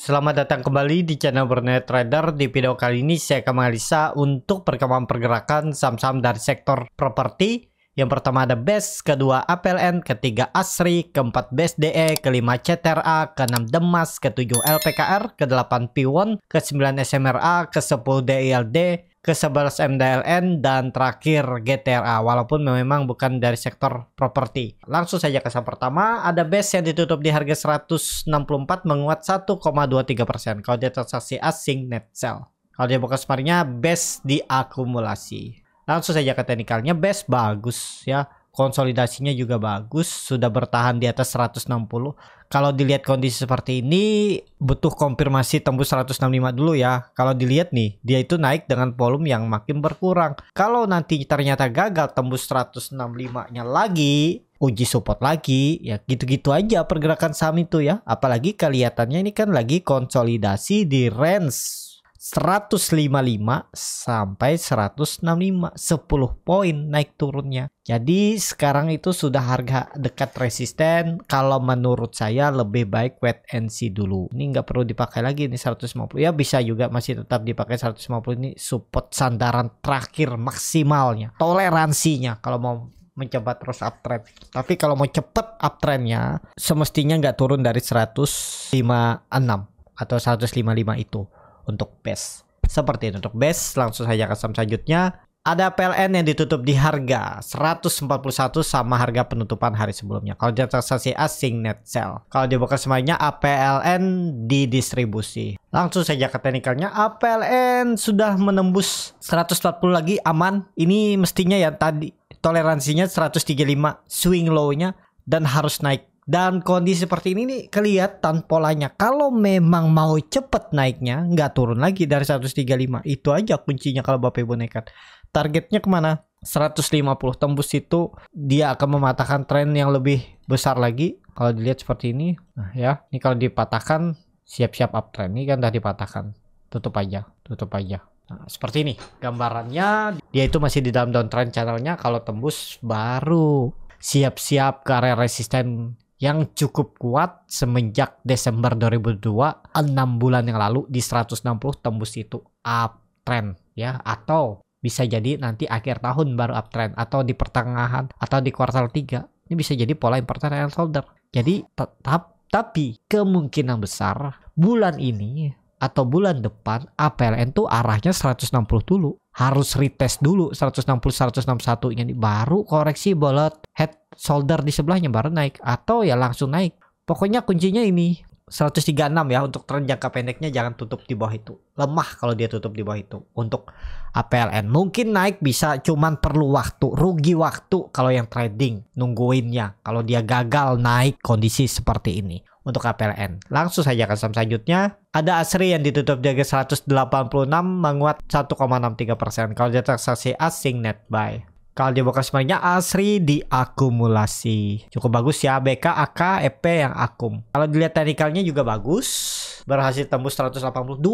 Selamat datang kembali di channel Bernet Trader. Di video kali ini saya akan menganalisa untuk perkembangan pergerakan saham-saham dari sektor properti yang pertama ada Best, kedua APLN, ketiga Asri, keempat Best DE, kelima CTRA, keenam Demas, ketujuh LPKR, kedelapan p ke kesembilan SMRA, ke sepuluh DILD, ke sebelas MDLN dan terakhir GTRA walaupun memang bukan dari sektor properti. Langsung saja ke saham pertama, ada BES yang ditutup di harga 164 menguat 1,23% kalau dia transaksi asing net sell. Kalau dia buka semarinya BES diakumulasi langsung saja ke teknikalnya best bagus ya konsolidasinya juga bagus sudah bertahan di atas 160 kalau dilihat kondisi seperti ini butuh konfirmasi tembus 165 dulu ya kalau dilihat nih dia itu naik dengan volume yang makin berkurang kalau nanti ternyata gagal tembus 165 nya lagi uji support lagi ya gitu-gitu aja pergerakan saham itu ya apalagi kelihatannya ini kan lagi konsolidasi di range 155 sampai 165 10 poin naik turunnya jadi sekarang itu sudah harga dekat resisten kalau menurut saya lebih baik wait and see dulu ini nggak perlu dipakai lagi ini 150 ya bisa juga masih tetap dipakai 150 ini support sandaran terakhir maksimalnya toleransinya kalau mau mencoba terus uptrend. Tapi kalau mau cepet uptrendnya, semestinya nggak turun dari 156 atau 155 itu untuk base. Seperti itu untuk base, langsung saja saham selanjutnya. Ada PLN yang ditutup di harga 141 sama harga penutupan hari sebelumnya. Kalau dia transaksi asing net sell. Kalau dia buka semuanya APLN didistribusi. Langsung saja ke teknikalnya. APLN sudah menembus 140 lagi aman. Ini mestinya ya tadi toleransinya 135 swing low-nya dan harus naik dan kondisi seperti ini nih kelihatan polanya. Kalau memang mau cepet naiknya, nggak turun lagi dari 135. Itu aja kuncinya kalau Bapak Ibu nekat. Targetnya kemana? 150 tembus itu dia akan mematahkan tren yang lebih besar lagi kalau dilihat seperti ini nah ya ini kalau dipatahkan siap-siap uptrend ini kan udah dipatahkan tutup aja tutup aja nah, seperti ini gambarannya dia itu masih di dalam downtrend channelnya kalau tembus baru siap-siap ke area resisten yang cukup kuat semenjak Desember 2002 6 bulan yang lalu di 160 tembus itu uptrend ya atau bisa jadi nanti akhir tahun baru uptrend atau di pertengahan atau di kuartal 3 ini bisa jadi pola importer and solder jadi tetap tapi kemungkinan besar bulan ini atau bulan depan APLN tuh arahnya 160 dulu harus retest dulu 160 161 ini baru koreksi bolot head shoulder di sebelahnya baru naik atau ya langsung naik. Pokoknya kuncinya ini 136 ya untuk tren jangka pendeknya jangan tutup di bawah itu. Lemah kalau dia tutup di bawah itu untuk APLN. Mungkin naik bisa cuman perlu waktu, rugi waktu kalau yang trading nungguinnya. Kalau dia gagal naik kondisi seperti ini untuk APLN. Langsung saja ke saham selanjutnya. Ada Asri yang ditutup di harga 186 menguat 1,63%. Kalau dia transaksi asing net buy. Kalau dia bakal sebenarnya Asri diakumulasi. Cukup bagus ya. BK, AK, EP yang akum. Kalau dilihat teknikalnya juga bagus. Berhasil tembus 180, 200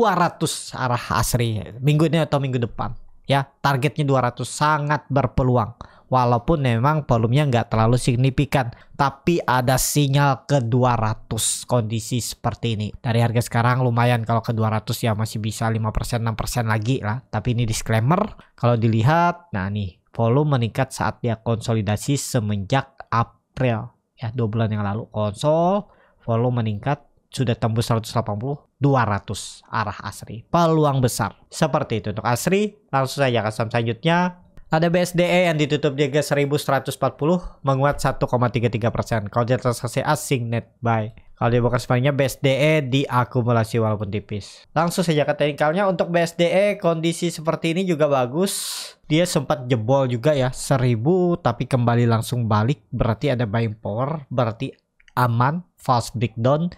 arah Asri. Minggu ini atau minggu depan. Ya, targetnya 200. Sangat berpeluang. Walaupun memang volumenya nggak terlalu signifikan. Tapi ada sinyal ke 200 kondisi seperti ini. Dari harga sekarang lumayan kalau ke 200 ya masih bisa 5%, 6% lagi lah. Tapi ini disclaimer. Kalau dilihat, nah nih volume meningkat saat dia konsolidasi semenjak April ya dua bulan yang lalu konsol volume meningkat sudah tembus 180 200 arah Asri peluang besar seperti itu untuk Asri langsung saja ke saham selanjutnya ada BSDE yang ditutup harga 1140 menguat 1,33 persen. Kalau di transaksi asing net buy. Kalau dia bukan sebenarnya BSDE diakumulasi walaupun tipis. Langsung saja ke teknikalnya untuk BSDE kondisi seperti ini juga bagus. Dia sempat jebol juga ya 1000 tapi kembali langsung balik berarti ada buying power, berarti aman fast breakdown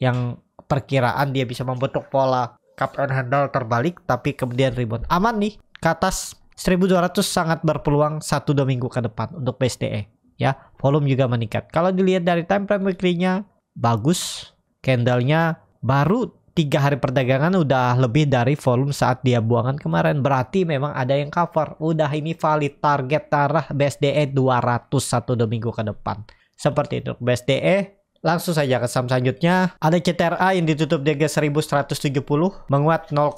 yang perkiraan dia bisa membentuk pola cup and handle terbalik tapi kemudian rebound aman nih ke atas 1200 sangat berpeluang satu dua minggu ke depan untuk BSDE ya volume juga meningkat kalau dilihat dari time frame weekly-nya bagus candle-nya baru tiga hari perdagangan udah lebih dari volume saat dia buangan kemarin berarti memang ada yang cover udah ini valid target tarah BSDE 200 satu dua minggu ke depan seperti itu BSDE Langsung saja ke saham selanjutnya. Ada CTRA yang ditutup di harga 1170 menguat 0,4%.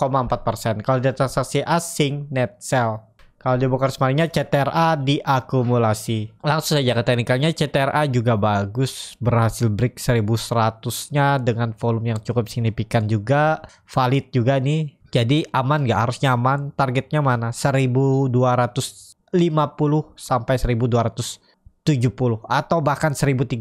Kalau di transaksi asing net sell kalau dibongkar sparringnya CTRA diakumulasi. Langsung saja ke teknikalnya CTRA juga bagus. Berhasil break 1100-nya dengan volume yang cukup signifikan juga. Valid juga nih. Jadi aman nggak? Harus nyaman. Targetnya mana? 1250 sampai 1270 atau bahkan 1300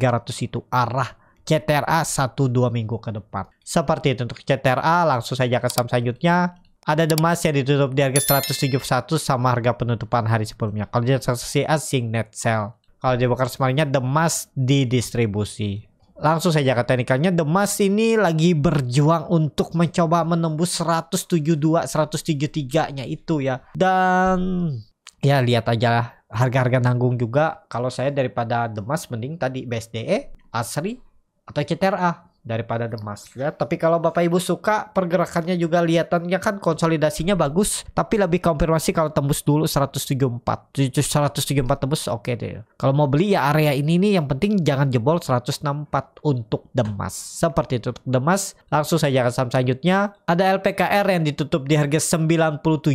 itu arah CTRA 1-2 minggu ke depan. Seperti itu untuk CTRA langsung saja ke saham selanjutnya ada demas yang ditutup di harga 171 sama harga penutupan hari sebelumnya. Kalau dia transaksi asing net sell. Kalau dia bakar semalinya demas Mask didistribusi. Langsung saja ke teknikalnya demas ini lagi berjuang untuk mencoba menembus 172 173 nya itu ya. Dan ya lihat aja lah harga-harga nanggung juga kalau saya daripada Demas mending tadi BSDE, Asri atau CTRA daripada The ya Tapi kalau Bapak Ibu suka pergerakannya juga lihatannya kan konsolidasinya bagus, tapi lebih konfirmasi kalau tembus dulu 174. 174 tembus oke okay deh. Kalau mau beli ya area ini nih yang penting jangan jebol 164 untuk Demas. Seperti itu The Demas. Langsung saja ke saham selanjutnya. Ada LPKR yang ditutup di harga 97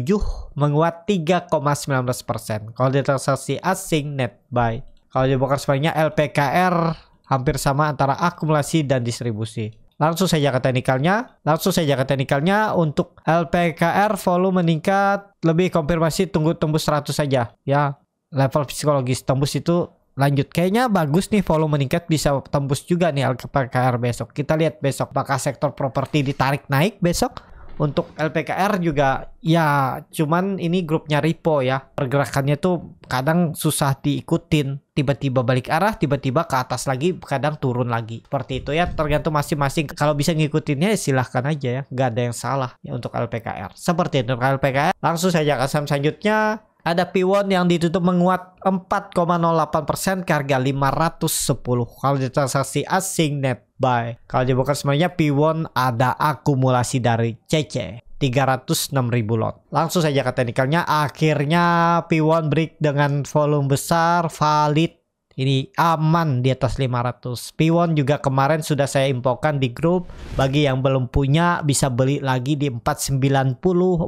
menguat 3,19%. Kalau di transaksi asing net buy. Kalau dibongkar sebenarnya LPKR hampir sama antara akumulasi dan distribusi. Langsung saja ke teknikalnya. Langsung saja ke teknikalnya untuk LPKR volume meningkat lebih konfirmasi tunggu tembus 100 saja ya. Level psikologis tembus itu lanjut. Kayaknya bagus nih volume meningkat bisa tembus juga nih LPKR besok. Kita lihat besok apakah sektor properti ditarik naik besok untuk LPKR juga ya cuman ini grupnya repo ya. Pergerakannya tuh kadang susah diikutin. Tiba-tiba balik arah, tiba-tiba ke atas lagi, kadang turun lagi. Seperti itu ya, tergantung masing-masing. Kalau bisa ngikutinnya ya silahkan aja ya. Gak ada yang salah ya untuk LPKR. Seperti itu LPKR. Langsung saja ke saham selanjutnya. Ada Piwon yang ditutup menguat 4,08% ke harga 510 kalau ditransaksi asing net buy. Kalau di broker sebenarnya P1 ada akumulasi dari CC. 306.000 lot. Langsung saja ke teknikalnya. Akhirnya P1 break dengan volume besar, valid, ini aman di atas 500 P1 juga kemarin sudah saya infokan di grup bagi yang belum punya bisa beli lagi di 490 480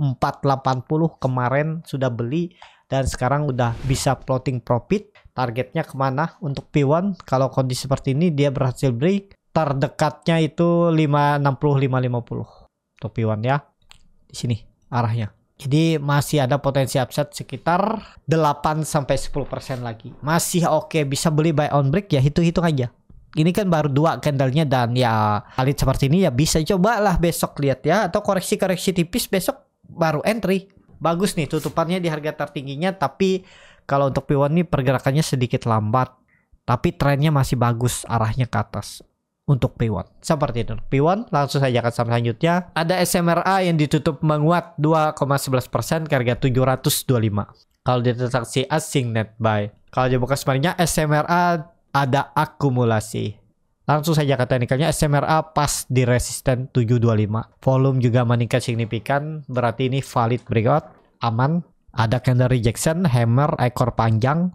kemarin sudah beli dan sekarang udah bisa plotting profit targetnya kemana untuk P1 kalau kondisi seperti ini dia berhasil break terdekatnya itu 560 550 topi one ya di sini arahnya jadi masih ada potensi upset sekitar 8 sampai 10% lagi masih oke okay. bisa beli buy on break ya hitung-hitung aja ini kan baru dua candlenya dan ya alit seperti ini ya bisa cobalah besok lihat ya atau koreksi-koreksi tipis besok baru entry bagus nih tutupannya di harga tertingginya tapi kalau untuk P1 ini pergerakannya sedikit lambat tapi trennya masih bagus arahnya ke atas untuk P1. Seperti itu. P1 langsung saja ke saham selanjutnya. Ada SMRA yang ditutup menguat 2,11% ke harga 725. Kalau di transaksi asing net buy. Kalau dibuka sebenarnya SMRA ada akumulasi. Langsung saja ke teknikalnya SMRA pas di resisten 725. Volume juga meningkat signifikan, berarti ini valid breakout, aman. Ada candle rejection, hammer, ekor panjang,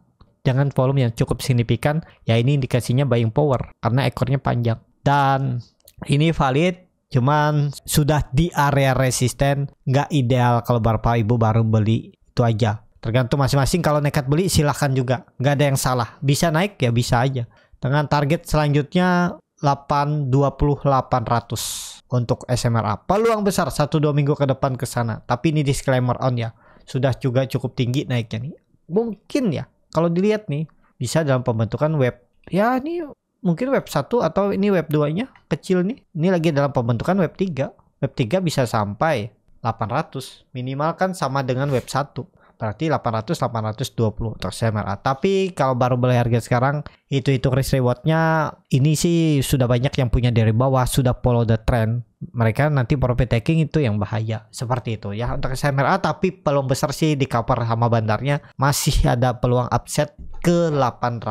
dengan volume yang cukup signifikan, ya ini indikasinya buying power karena ekornya panjang. Dan ini valid cuman sudah di area resisten nggak ideal kalau bapak ibu baru beli itu aja tergantung masing-masing kalau nekat beli silahkan juga nggak ada yang salah bisa naik ya bisa aja dengan target selanjutnya 82800 untuk SMRA peluang besar 1-2 minggu ke depan ke sana tapi ini disclaimer on ya sudah juga cukup tinggi naiknya nih mungkin ya kalau dilihat nih bisa dalam pembentukan web. Ya ini mungkin web 1 atau ini web 2-nya kecil nih. Ini lagi dalam pembentukan web 3. Web 3 bisa sampai 800 minimal kan sama dengan web 1 berarti 800 820 untuk CMRA. Tapi kalau baru beli harga sekarang itu itu risk rewardnya ini sih sudah banyak yang punya dari bawah sudah follow the trend mereka nanti profit taking itu yang bahaya seperti itu ya untuk SMRA tapi peluang besar sih di cover sama bandarnya masih ada peluang upset ke 800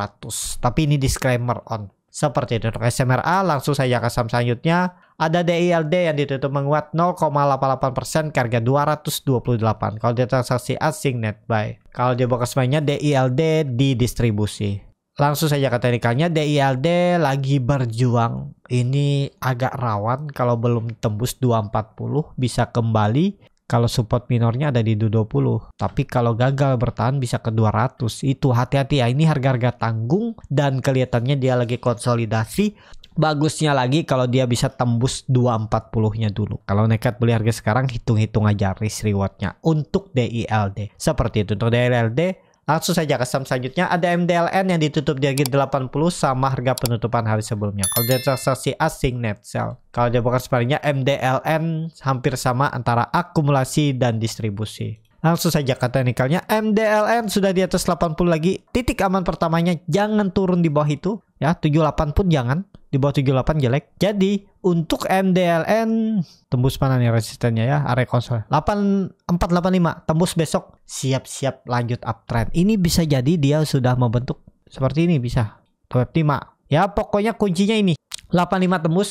tapi ini disclaimer on seperti itu untuk SMRA langsung saya ke saham selanjutnya ada DILD yang ditutup menguat 0,88% ke harga 228 kalau dia transaksi asing net buy kalau dia bawa mainnya DILD di distribusi langsung saja ke teknikalnya DILD lagi berjuang ini agak rawan kalau belum tembus 240 bisa kembali kalau support minornya ada di 220. tapi kalau gagal bertahan bisa ke 200 itu hati-hati ya ini harga-harga tanggung dan kelihatannya dia lagi konsolidasi bagusnya lagi kalau dia bisa tembus 240 nya dulu kalau nekat beli harga sekarang hitung-hitung aja risk rewardnya untuk DILD seperti itu untuk DILD Langsung saja ke saham selanjutnya ada MDLN yang ditutup di harga 80 sama harga penutupan hari sebelumnya. Kalau dia transaksi asing net sell. Kalau dia bukan sebaliknya MDLN hampir sama antara akumulasi dan distribusi. Langsung saja ke teknikalnya MDLN sudah di atas 80 lagi. Titik aman pertamanya jangan turun di bawah itu ya 78 pun jangan di bawah 78 jelek. Jadi untuk MDLN tembus mana nih resistennya ya area konsol 8485 tembus besok siap-siap lanjut uptrend. Ini bisa jadi dia sudah membentuk seperti ini bisa web 5. Ya pokoknya kuncinya ini 85 tembus.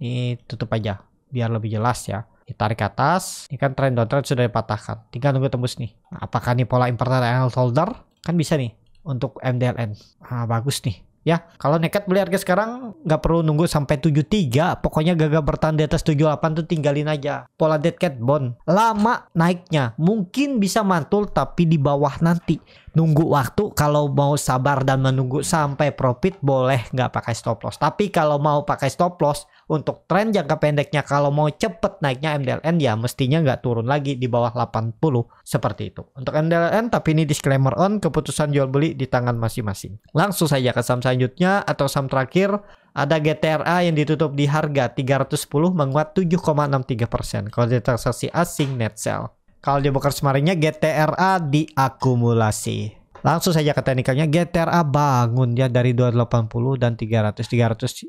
Ini tutup aja biar lebih jelas ya. Ditarik ke atas, ini kan trend downtrend sudah dipatahkan. Tinggal nunggu tembus nih. apakah ini pola inverter angle shoulder? Kan bisa nih untuk MDLN. Ah, bagus nih ya kalau nekat beli harga sekarang nggak perlu nunggu sampai 73 pokoknya gagal bertahan di atas 78 tuh tinggalin aja pola dead cat bond lama naiknya mungkin bisa mantul tapi di bawah nanti nunggu waktu kalau mau sabar dan menunggu sampai profit boleh nggak pakai stop loss tapi kalau mau pakai stop loss untuk tren jangka pendeknya kalau mau cepet naiknya MDLN ya mestinya nggak turun lagi di bawah 80 seperti itu untuk MDLN tapi ini disclaimer on keputusan jual beli di tangan masing-masing langsung saja ke saham selanjutnya atau saham terakhir ada GTRA yang ditutup di harga 310 menguat 7,63% kalau ditransaksi transaksi asing net sell kalau dibongkar semaringnya GTRA diakumulasi. Langsung saja ke teknikalnya GTRA bangun ya dari 280 dan 300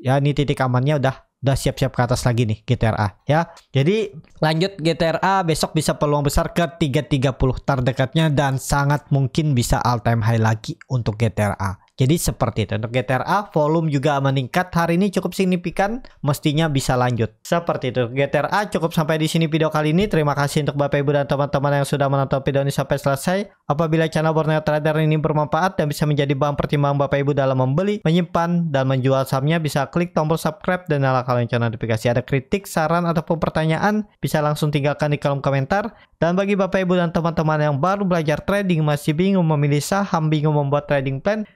300 ya ini titik amannya udah udah siap-siap ke atas lagi nih GTRA ya. Jadi lanjut GTRA besok bisa peluang besar ke 330 terdekatnya dan sangat mungkin bisa all time high lagi untuk GTRA. Jadi seperti itu. Untuk GTRA volume juga meningkat hari ini cukup signifikan, mestinya bisa lanjut. Seperti itu. GTRA cukup sampai di sini video kali ini. Terima kasih untuk Bapak Ibu dan teman-teman yang sudah menonton video ini sampai selesai. Apabila channel Borneo Trader ini bermanfaat dan bisa menjadi bahan pertimbangan Bapak Ibu dalam membeli, menyimpan, dan menjual sahamnya, bisa klik tombol subscribe dan nyalakan lonceng notifikasi. Ada kritik, saran, ataupun pertanyaan, bisa langsung tinggalkan di kolom komentar. Dan bagi Bapak Ibu dan teman-teman yang baru belajar trading, masih bingung memilih saham, bingung membuat trading plan,